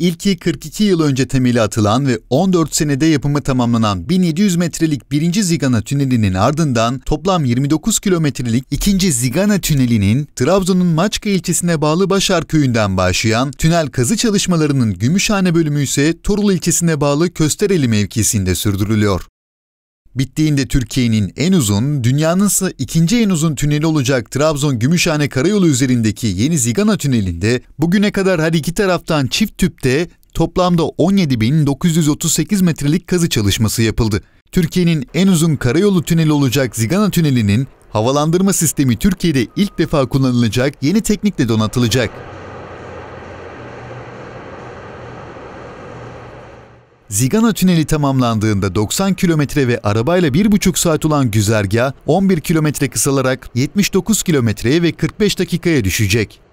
İlki 42 yıl önce temeli atılan ve 14 senede yapımı tamamlanan 1700 metrelik 1. Zigana Tüneli'nin ardından toplam 29 kilometrelik 2. Zigana Tüneli'nin Trabzon'un Maçka ilçesine bağlı Başar köyünden başlayan tünel kazı çalışmalarının Gümüşhane bölümü ise Torul ilçesine bağlı Köstereli mevkisinde sürdürülüyor. Bittiğinde Türkiye'nin en uzun, dünyanın ise ikinci en uzun tüneli olacak Trabzon-Gümüşhane Karayolu üzerindeki Yeni Zigana Tüneli'nde bugüne kadar her iki taraftan çift tüpte toplamda 17.938 metrelik kazı çalışması yapıldı. Türkiye'nin en uzun karayolu tüneli olacak Zigana Tüneli'nin havalandırma sistemi Türkiye'de ilk defa kullanılacak yeni teknikle donatılacak. Zigana Tüneli tamamlandığında 90 kilometre ve arabayla 1,5 saat olan güzergah 11 kilometre kısalarak 79 kilometreye ve 45 dakikaya düşecek.